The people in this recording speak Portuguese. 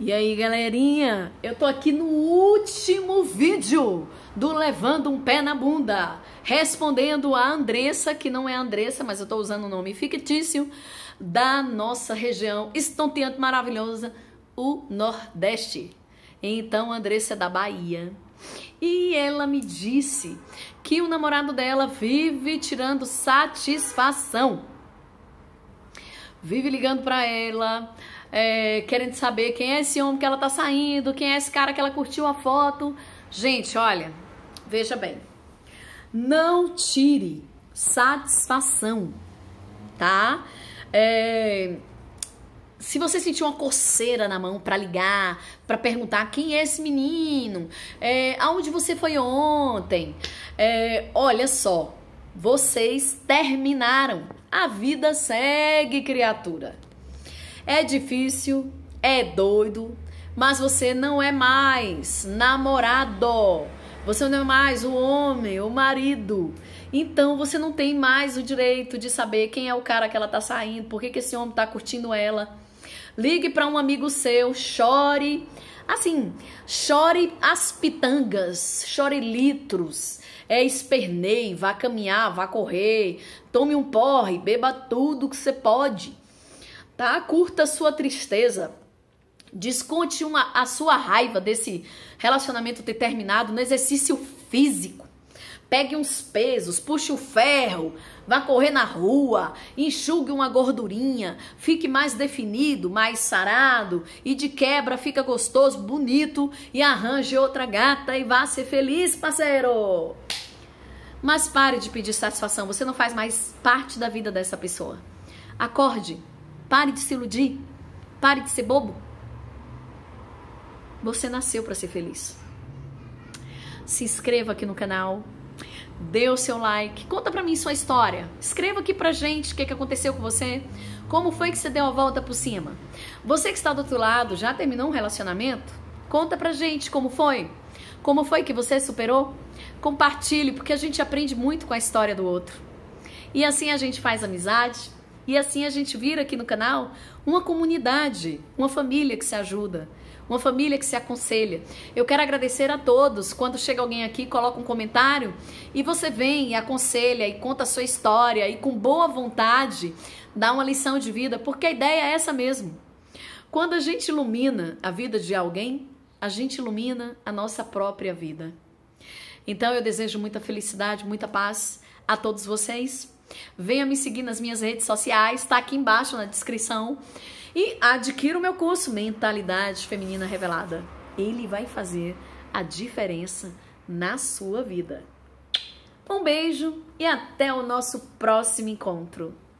E aí, galerinha? Eu tô aqui no último vídeo do Levando um Pé na Bunda, respondendo a Andressa, que não é Andressa, mas eu tô usando o nome fictício, da nossa região estonteante maravilhosa, o Nordeste. Então, Andressa é da Bahia. E ela me disse que o namorado dela vive tirando satisfação vive ligando pra ela, é, querendo saber quem é esse homem que ela tá saindo, quem é esse cara que ela curtiu a foto. Gente, olha, veja bem. Não tire satisfação, tá? É, se você sentir uma coceira na mão para ligar, para perguntar quem é esse menino, é, aonde você foi ontem, é, olha só, vocês terminaram. A vida segue, criatura. É difícil, é doido, mas você não é mais namorado. Você não é mais o homem, o marido. Então você não tem mais o direito de saber quem é o cara que ela tá saindo, por que, que esse homem tá curtindo ela. Ligue para um amigo seu, chore. Assim, chore as pitangas, chore litros, é espernei, vá caminhar, vá correr, tome um porre, beba tudo que você pode, tá? Curta sua tristeza, Desconte uma, a sua raiva desse relacionamento ter terminado no exercício físico. Pegue uns pesos, puxe o ferro, vá correr na rua, enxugue uma gordurinha, fique mais definido, mais sarado e de quebra fica gostoso, bonito e arranje outra gata e vá ser feliz, parceiro. Mas pare de pedir satisfação, você não faz mais parte da vida dessa pessoa. Acorde, pare de se iludir, pare de ser bobo. Você nasceu para ser feliz. Se inscreva aqui no canal, dê o seu like, conta pra mim sua história. Escreva aqui pra gente o que, que aconteceu com você, como foi que você deu a volta por cima. Você que está do outro lado, já terminou um relacionamento? Conta pra gente como foi. Como foi que você superou? Compartilhe, porque a gente aprende muito com a história do outro. E assim a gente faz amizade, e assim a gente vira aqui no canal uma comunidade, uma família que se ajuda, uma família que se aconselha. Eu quero agradecer a todos. Quando chega alguém aqui, coloca um comentário e você vem e aconselha e conta a sua história e com boa vontade dá uma lição de vida, porque a ideia é essa mesmo. Quando a gente ilumina a vida de alguém, a gente ilumina a nossa própria vida. Então eu desejo muita felicidade, muita paz a todos vocês. Venha me seguir nas minhas redes sociais, está aqui embaixo na descrição. E adquira o meu curso Mentalidade Feminina Revelada. Ele vai fazer a diferença na sua vida. Um beijo e até o nosso próximo encontro.